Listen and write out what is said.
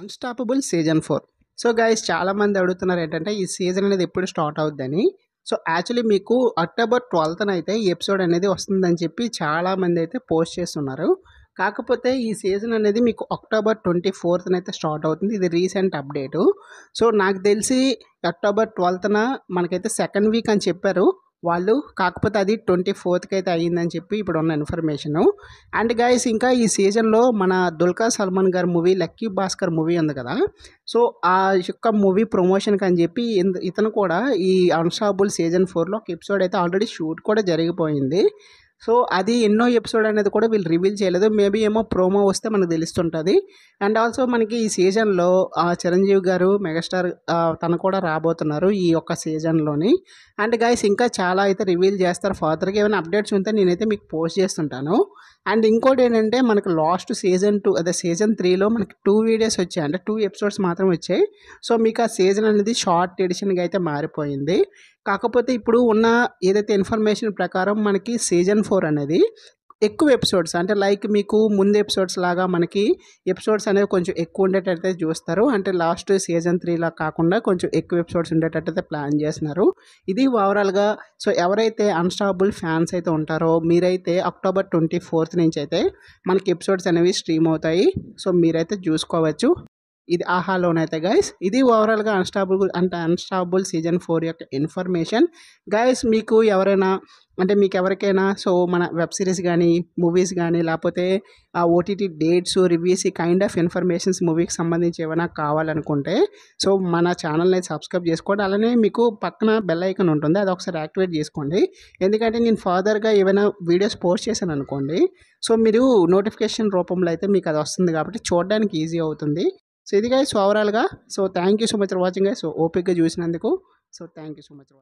unstoppable season four so guys చాలామంది అడుగుతున్నారు ఏంటంటే ఈ సీజన్ అనేది ఎప్పుడు స్టార్ట్ అవుద్దని సో యాక్చువల్లీ మీకు అక్టోబర్ ట్వెల్త్న అయితే ఈ ఎపిసోడ్ అనేది వస్తుందని చెప్పి చాలామంది అయితే పోస్ట్ చేస్తున్నారు కాకపోతే ఈ సీజన్ అనేది మీకు అక్టోబర్ ట్వంటీ ఫోర్త్న అయితే స్టార్ట్ అవుతుంది ఇది రీసెంట్ అప్డేటు సో నాకు తెలిసి అక్టోబర్ ట్వెల్త్న మనకైతే సెకండ్ వీక్ అని చెప్పారు వాళ్ళు కాకపోతే అది ట్వంటీ ఫోర్త్కి అయితే అయ్యిందని చెప్పి ఇప్పుడు ఉన్న ఇన్ఫర్మేషను అండ్ గాయస్ ఇంకా ఈ సీజన్లో మన దుల్కా సల్మాన్ గారి మూవీ లక్కీ భాస్కర్ మూవీ ఉంది కదా సో ఆ యొక్క మూవీ ప్రమోషన్కి అని చెప్పి ఇతను కూడా ఈ అన్స్టాబుల్ సీజన్ ఫోర్లో ఒక ఎపిసోడ్ అయితే ఆల్రెడీ షూట్ కూడా జరిగిపోయింది సో అది ఎన్నో ఎపిసోడ్ అనేది కూడా వీళ్ళు రివీల్ చేయలేదు మేబీ ఏమో ప్రోమో వస్తే మనకు తెలుస్తుంటుంది అండ్ ఆల్సో మనకి ఈ సీజన్లో చిరంజీవి గారు మెగాస్టార్ తను కూడా రాబోతున్నారు ఈ యొక్క సీజన్లోని అండ్ గైస్ ఇంకా చాలా అయితే రివీల్ చేస్తారు ఫాదర్కి ఏమైనా అప్డేట్స్ ఉంటే నేనైతే మీకు పోస్ట్ చేస్తుంటాను అండ్ ఇంకోటి ఏంటంటే మనకు లాస్ట్ సీజన్ టూ అదే సీజన్ త్రీలో మనకి టూ వీడియోస్ వచ్చాయి అంటే టూ ఎపిసోడ్స్ మాత్రం వచ్చాయి సో మీకు ఆ సీజన్ అనేది షార్ట్ ఎడిషన్గా అయితే మారిపోయింది కాకపోతే ఇప్పుడు ఉన్న ఏదైతే ఇన్ఫర్మేషన్ ప్రకారం మనకి సీజన్ ఫోర్ అనేది ఎక్కువ ఎపిసోడ్స్ అంటే లైక్ మీకు ముందు ఎపిసోడ్స్ లాగా మనకి ఎపిసోడ్స్ అనేవి కొంచెం ఎక్కువ ఉండేటట్టయితే చూస్తారు అంటే లాస్ట్ సీజన్ త్రీలా కాకుండా కొంచెం ఎక్కువ ఎపిసోడ్స్ ఉండేటట్టయితే ప్లాన్ చేస్తున్నారు ఇది ఓవరాల్గా సో ఎవరైతే అన్స్టాపబుల్ ఫ్యాన్స్ అయితే ఉంటారో మీరైతే అక్టోబర్ ట్వంటీ ఫోర్త్ నుంచి అయితే మనకి ఎపిసోడ్స్ అనేవి స్ట్రీమ్ అవుతాయి సో మీరైతే చూసుకోవచ్చు ఇది ఆహాలోనైతే గైస్ ఇది ఓవరాల్గా అన్స్టాపుల్ అంటే అన్స్టాపుల్ సీజన్ ఫోర్ యొక్క ఇన్ఫర్మేషన్ గైస్ మీకు ఎవరైనా అంటే మీకు ఎవరికైనా సో మన వెబ్ సిరీస్ కానీ మూవీస్ కానీ లేకపోతే ఆ ఓటీటీ డేట్స్ రివ్యూస్ ఈ కైండ్ ఆఫ్ ఇన్ఫర్మేషన్స్ మూవీకి సంబంధించి ఏమైనా కావాలనుకుంటే సో మన ఛానల్ని సబ్స్క్రైబ్ చేసుకోండి అలానే మీకు పక్కన బెల్ ఐకన్ ఉంటుంది అది ఒకసారి యాక్టివేట్ చేసుకోండి ఎందుకంటే నేను ఫర్దర్గా ఏమైనా వీడియోస్ పోస్ట్ చేశాను అనుకోండి సో మీరు నోటిఫికేషన్ రూపంలో అయితే మీకు అది వస్తుంది కాబట్టి చూడడానికి ఈజీ అవుతుంది సో ఇది గాయస్ ఓవరాల్గా so thank you so much for watching guys so ఓపిక్గా చూసినందుకు so thank you so much watching